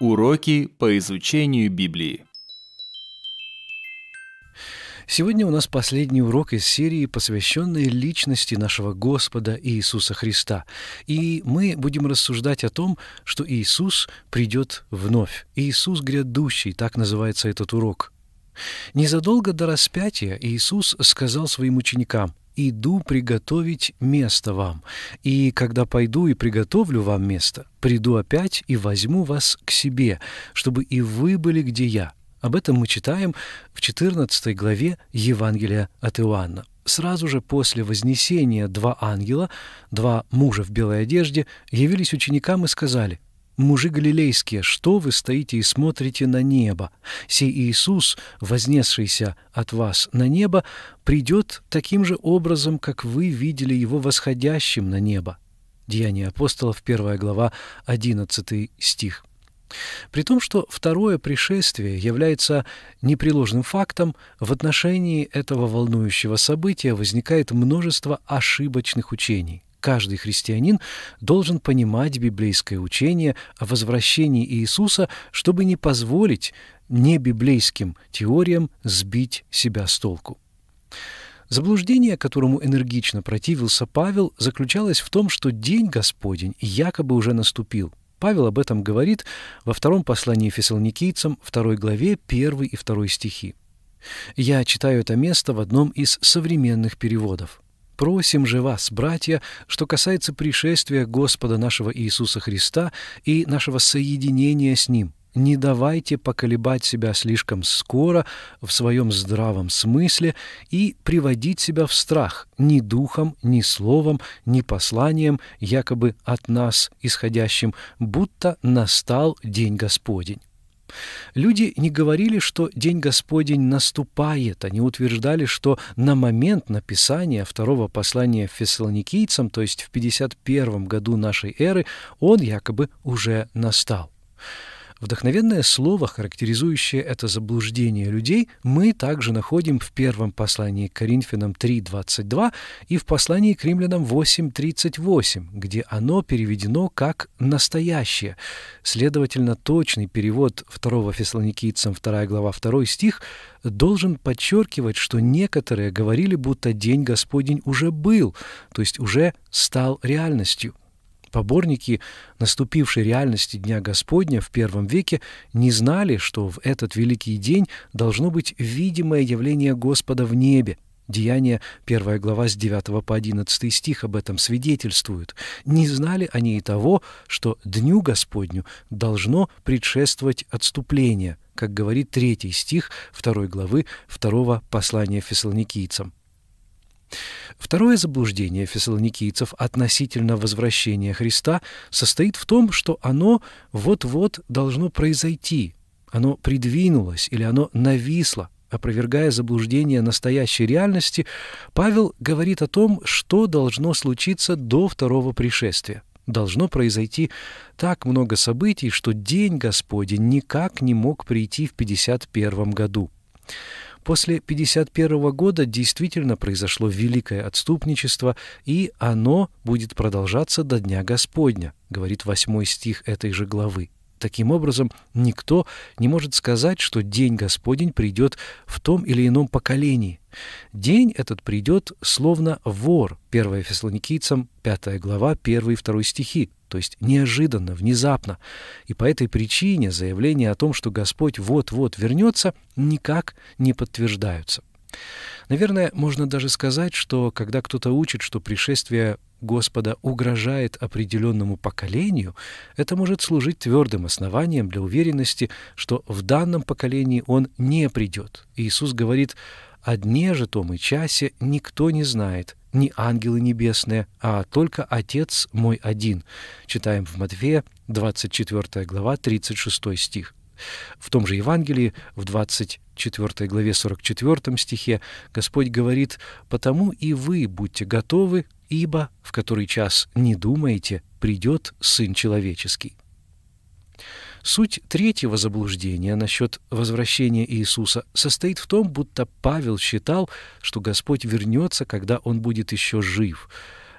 Уроки по изучению Библии. Сегодня у нас последний урок из серии, посвященной личности нашего Господа Иисуса Христа. И мы будем рассуждать о том, что Иисус придет вновь. Иисус грядущий, так называется этот урок. Незадолго до распятия Иисус сказал своим ученикам – иду приготовить место вам, и когда пойду и приготовлю вам место, приду опять и возьму вас к себе, чтобы и вы были, где я». Об этом мы читаем в 14 главе Евангелия от Иоанна. Сразу же после вознесения два ангела, два мужа в белой одежде, явились ученикам и сказали – «Мужи галилейские, что вы стоите и смотрите на небо? Сей Иисус, вознесшийся от вас на небо, придет таким же образом, как вы видели его восходящим на небо». Деяния апостолов, 1 глава, 11 стих. При том, что второе пришествие является непреложным фактом, в отношении этого волнующего события возникает множество ошибочных учений каждый христианин должен понимать библейское учение о возвращении Иисуса, чтобы не позволить небиблейским теориям сбить себя с толку. Заблуждение, которому энергично противился Павел, заключалось в том, что день Господень якобы уже наступил. Павел об этом говорит во втором послании фессалоникийцам, второй главе, 1 и 2 стихи. Я читаю это место в одном из современных переводов. Просим же вас, братья, что касается пришествия Господа нашего Иисуса Христа и нашего соединения с Ним, не давайте поколебать себя слишком скоро в своем здравом смысле и приводить себя в страх ни духом, ни словом, ни посланием, якобы от нас исходящим, будто настал день Господень. Люди не говорили, что День Господень наступает. Они утверждали, что на момент написания второго послания фессалоникийцам, то есть в 51 году нашей эры, он якобы уже настал. Вдохновенное слово, характеризующее это заблуждение людей, мы также находим в первом послании к Коринфянам 3.22 и в послании к римлянам 8.38, где оно переведено как «настоящее». Следовательно, точный перевод 2 Фессалоникийцам 2 глава 2 стих должен подчеркивать, что некоторые говорили, будто день Господень уже был, то есть уже стал реальностью. Поборники наступившей реальности Дня Господня в первом веке не знали, что в этот великий день должно быть видимое явление Господа в небе. Деяния, первая глава с 9 по 11 стих об этом свидетельствуют. Не знали они и того, что Дню Господню должно предшествовать отступление, как говорит третий стих второй главы второго послания фессалоникийцам. Второе заблуждение фессалоникийцев относительно возвращения Христа состоит в том, что оно вот-вот должно произойти, оно придвинулось или оно нависло. Опровергая заблуждение настоящей реальности, Павел говорит о том, что должно случиться до второго пришествия. Должно произойти так много событий, что день Господень никак не мог прийти в 51 году. После 1951 года действительно произошло великое отступничество, и оно будет продолжаться до Дня Господня, говорит восьмой стих этой же главы. Таким образом, никто не может сказать, что День Господень придет в том или ином поколении. День этот придет словно вор, 1 Фессалоникийцам, 5 глава, 1 и 2 стихи то есть неожиданно, внезапно. И по этой причине заявления о том, что Господь вот-вот вернется, никак не подтверждаются. Наверное, можно даже сказать, что когда кто-то учит, что пришествие Господа угрожает определенному поколению, это может служить твердым основанием для уверенности, что в данном поколении Он не придет. Иисус говорит, «О дне же том и часе никто не знает, не ангелы небесные, а только Отец мой один. Читаем в Матфея 24 глава 36 стих. В том же Евангелии, в 24 главе 44 стихе, Господь говорит, «Потому и вы будьте готовы, ибо в который час не думаете, придет Сын Человеческий». Суть третьего заблуждения насчет возвращения Иисуса состоит в том, будто Павел считал, что Господь вернется, когда Он будет еще жив.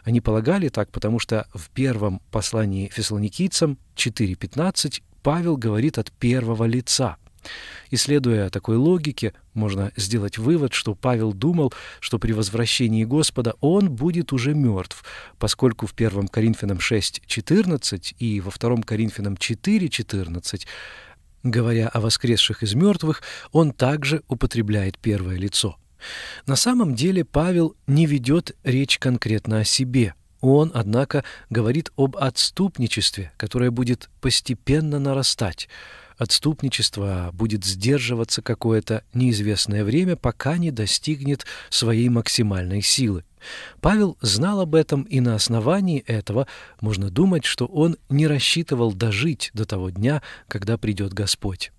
Они полагали так, потому что в первом послании фессалоникийцам 4.15 Павел говорит от первого лица – Исследуя такой логике, можно сделать вывод, что Павел думал, что при возвращении Господа он будет уже мертв, поскольку в 1 Коринфянам 6.14 и во 2 Коринфянам 4.14 Говоря о воскресших из мертвых, он также употребляет первое лицо. На самом деле Павел не ведет речь конкретно о себе. Он, однако, говорит об отступничестве, которое будет постепенно нарастать отступничества будет сдерживаться какое-то неизвестное время, пока не достигнет своей максимальной силы. Павел знал об этом, и на основании этого можно думать, что он не рассчитывал дожить до того дня, когда придет Господь.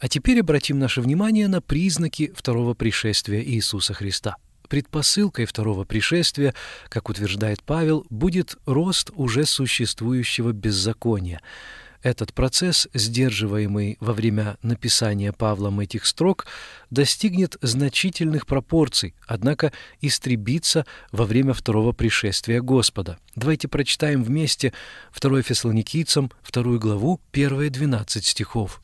А теперь обратим наше внимание на признаки второго пришествия Иисуса Христа. Предпосылкой второго пришествия, как утверждает Павел, будет рост уже существующего беззакония – этот процесс, сдерживаемый во время написания Павлом этих строк, достигнет значительных пропорций, однако истребится во время второго пришествия Господа. Давайте прочитаем вместе 2 Фессалоникийцам 2 главу, первые 12 стихов.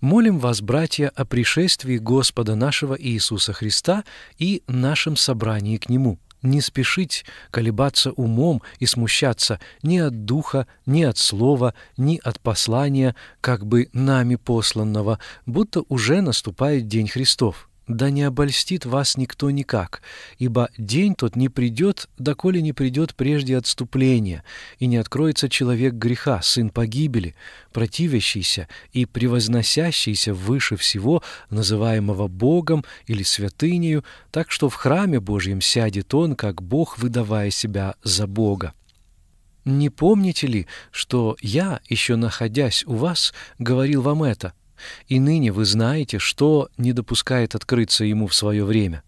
Молим вас, братья, о пришествии Господа нашего Иисуса Христа и нашем собрании к Нему не спешить колебаться умом и смущаться ни от духа, ни от слова, ни от послания, как бы нами посланного, будто уже наступает День Христов да не обольстит вас никто никак, ибо день тот не придет, доколе не придет прежде отступления, и не откроется человек греха, сын погибели, противящийся и превозносящийся выше всего, называемого Богом или святынею, так что в храме Божьем сядет он, как Бог, выдавая себя за Бога. Не помните ли, что я, еще находясь у вас, говорил вам это — и ныне вы знаете, что не допускает открыться ему в свое время.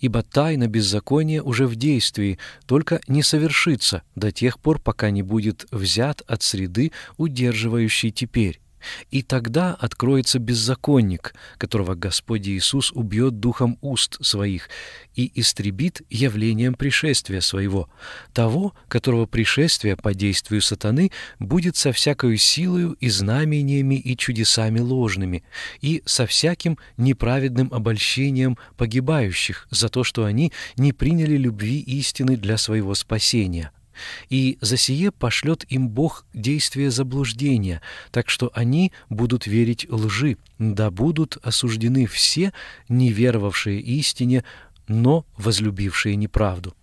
Ибо тайна беззакония уже в действии, только не совершится до тех пор, пока не будет взят от среды, удерживающей теперь. И тогда откроется беззаконник, которого Господь Иисус убьет духом уст своих и истребит явлением пришествия своего, того, которого пришествие по действию сатаны будет со всякою силою и знамениями и чудесами ложными, и со всяким неправедным обольщением погибающих за то, что они не приняли любви истины для своего спасения». И за сие пошлет им Бог действие заблуждения, так что они будут верить лжи, да будут осуждены все, не веровавшие истине, но возлюбившие неправду.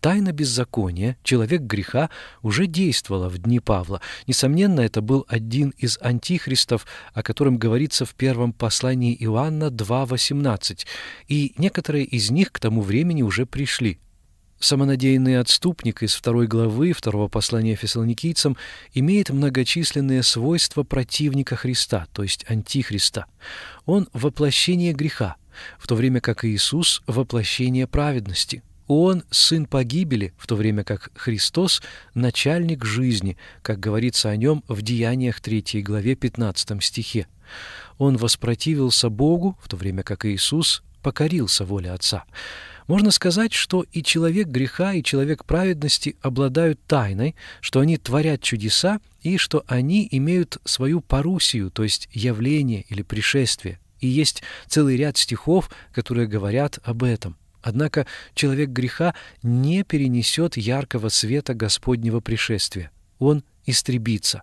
Тайна беззакония, человек греха, уже действовала в дни Павла. Несомненно, это был один из антихристов, о котором говорится в первом послании Иоанна 2.18, и некоторые из них к тому времени уже пришли. Самонадеянный отступник из второй главы второго послания фессалоникийцам имеет многочисленные свойства противника Христа, то есть антихриста. Он – воплощение греха, в то время как Иисус – воплощение праведности. Он – сын погибели, в то время как Христос – начальник жизни, как говорится о нем в Деяниях 3 главе 15 стихе. Он воспротивился Богу, в то время как Иисус покорился воле Отца. Можно сказать, что и человек греха, и человек праведности обладают тайной, что они творят чудеса и что они имеют свою парусию, то есть явление или пришествие. И есть целый ряд стихов, которые говорят об этом. Однако человек греха не перенесет яркого света Господнего пришествия. Он истребится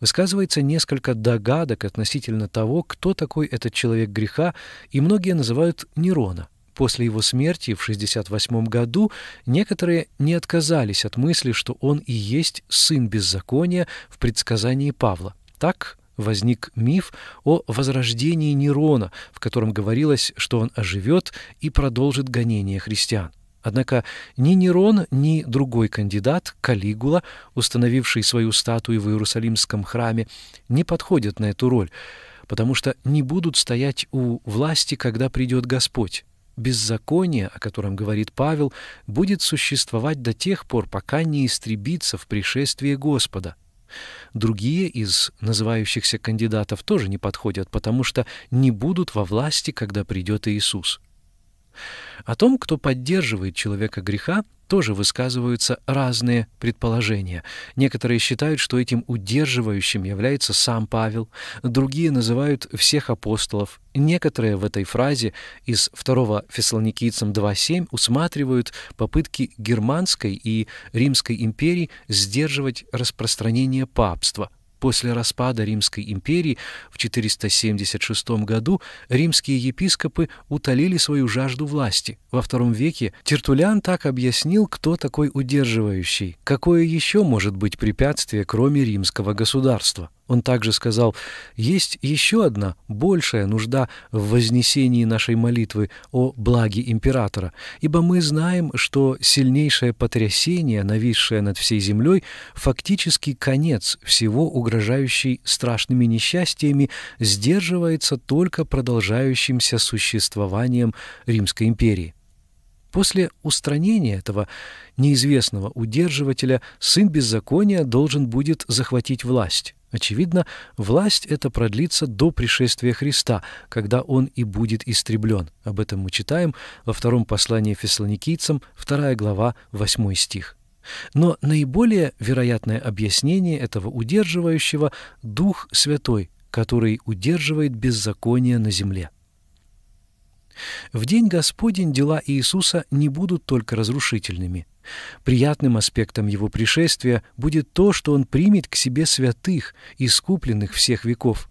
высказывается несколько догадок относительно того, кто такой этот человек греха, и многие называют Нерона. После его смерти в 68 году некоторые не отказались от мысли, что он и есть сын беззакония в предсказании Павла. Так возник миф о возрождении Нерона, в котором говорилось, что он оживет и продолжит гонение христиан. Однако ни Нерон, ни другой кандидат, Калигула, установивший свою статую в Иерусалимском храме, не подходят на эту роль, потому что не будут стоять у власти, когда придет Господь. Беззаконие, о котором говорит Павел, будет существовать до тех пор, пока не истребится в пришествии Господа. Другие из называющихся кандидатов тоже не подходят, потому что не будут во власти, когда придет Иисус. О том, кто поддерживает человека греха, тоже высказываются разные предположения. Некоторые считают, что этим удерживающим является сам Павел, другие называют всех апостолов. Некоторые в этой фразе из 2 Фессалоникийцам 2.7 усматривают попытки германской и римской империй сдерживать распространение папства – После распада Римской империи в 476 году римские епископы утолили свою жажду власти. Во втором веке Тертулян так объяснил, кто такой удерживающий, какое еще может быть препятствие, кроме римского государства. Он также сказал, «Есть еще одна, большая нужда в вознесении нашей молитвы о благе императора, ибо мы знаем, что сильнейшее потрясение, нависшее над всей землей, фактически конец всего угрожающей страшными несчастьями, сдерживается только продолжающимся существованием Римской империи». После устранения этого неизвестного удерживателя сын беззакония должен будет захватить власть. Очевидно, власть эта продлится до пришествия Христа, когда Он и будет истреблен. Об этом мы читаем во втором послании фессалоникийцам, 2 глава, 8 стих. Но наиболее вероятное объяснение этого удерживающего – Дух Святой, который удерживает беззаконие на земле. В день Господень дела Иисуса не будут только разрушительными. Приятным аспектом Его пришествия будет то, что Он примет к себе святых, искупленных всех веков.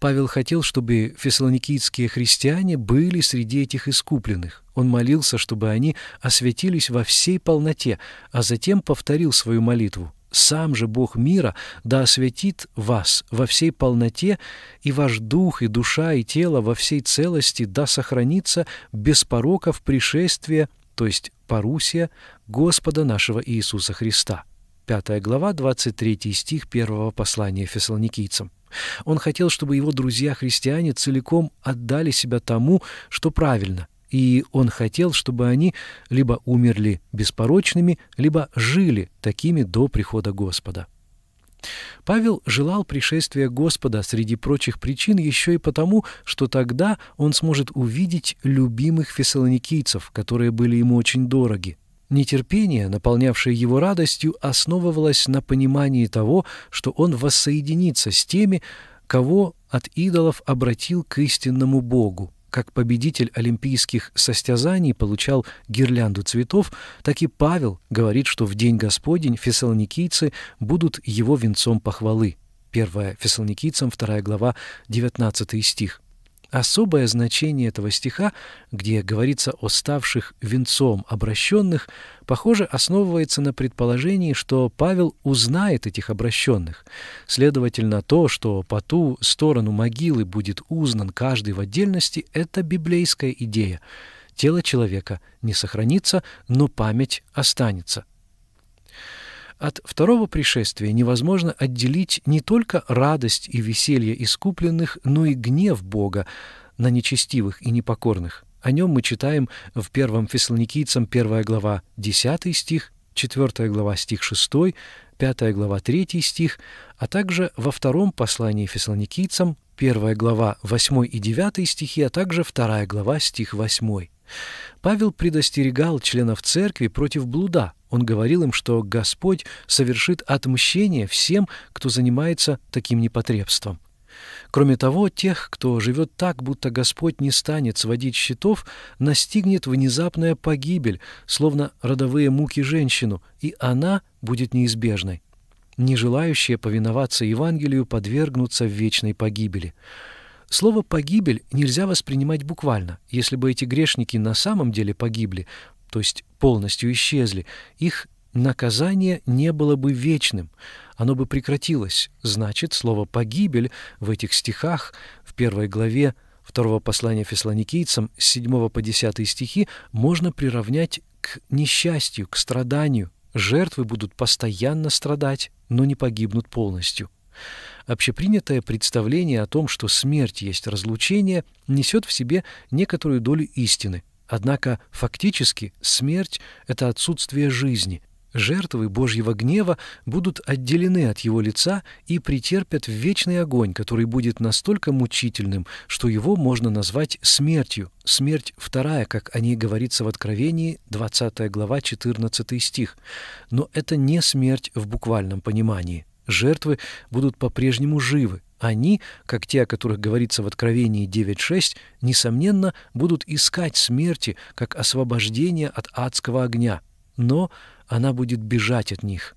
Павел хотел, чтобы фессалоникийские христиане были среди этих искупленных. Он молился, чтобы они осветились во всей полноте, а затем повторил свою молитву сам же Бог мира да осветит вас во всей полноте, и ваш дух, и душа, и тело во всей целости да сохранится без пороков пришествия, то есть парусия, Господа нашего Иисуса Христа». 5 глава, 23 стих первого послания фессалоникийцам. Он хотел, чтобы его друзья-христиане целиком отдали себя тому, что правильно, и он хотел, чтобы они либо умерли беспорочными, либо жили такими до прихода Господа. Павел желал пришествия Господа среди прочих причин еще и потому, что тогда он сможет увидеть любимых фессалоникийцев, которые были ему очень дороги. Нетерпение, наполнявшее его радостью, основывалось на понимании того, что он воссоединится с теми, кого от идолов обратил к истинному Богу. Как победитель олимпийских состязаний получал гирлянду цветов, так и Павел говорит, что в День Господень фессалоникийцы будут его венцом похвалы. 1 Фессалоникийцам, 2 глава, 19 стих. Особое значение этого стиха, где говорится о ставших венцом обращенных, похоже, основывается на предположении, что Павел узнает этих обращенных. Следовательно, то, что по ту сторону могилы будет узнан каждый в отдельности, это библейская идея. Тело человека не сохранится, но память останется. От второго пришествия невозможно отделить не только радость и веселье искупленных, но и гнев Бога на нечестивых и непокорных. О нем мы читаем в 1 Фессалоникийцам 1 глава 10 стих, 4 глава стих 6, 5 глава 3 стих, а также во втором послании Фессалоникийцам 1 глава 8 и 9 стихи, а также 2 глава стих 8. Павел предостерегал членов церкви против блуда – он говорил им, что Господь совершит отмщение всем, кто занимается таким непотребством. Кроме того, тех, кто живет так, будто Господь не станет сводить счетов, настигнет внезапная погибель, словно родовые муки женщину, и она будет неизбежной. Нежелающие повиноваться Евангелию подвергнутся вечной погибели. Слово «погибель» нельзя воспринимать буквально. Если бы эти грешники на самом деле погибли, то есть полностью исчезли, их наказание не было бы вечным, оно бы прекратилось. Значит, слово «погибель» в этих стихах в первой главе второго послания фессалоникийцам с 7 по 10 стихи можно приравнять к несчастью, к страданию. Жертвы будут постоянно страдать, но не погибнут полностью. Общепринятое представление о том, что смерть есть разлучение, несет в себе некоторую долю истины – Однако фактически смерть — это отсутствие жизни. Жертвы Божьего гнева будут отделены от его лица и претерпят вечный огонь, который будет настолько мучительным, что его можно назвать смертью, смерть вторая, как о ней говорится в Откровении, 20 глава, 14 стих. Но это не смерть в буквальном понимании жертвы будут по-прежнему живы. Они, как те, о которых говорится в Откровении 9.6, несомненно, будут искать смерти, как освобождение от адского огня, но она будет бежать от них.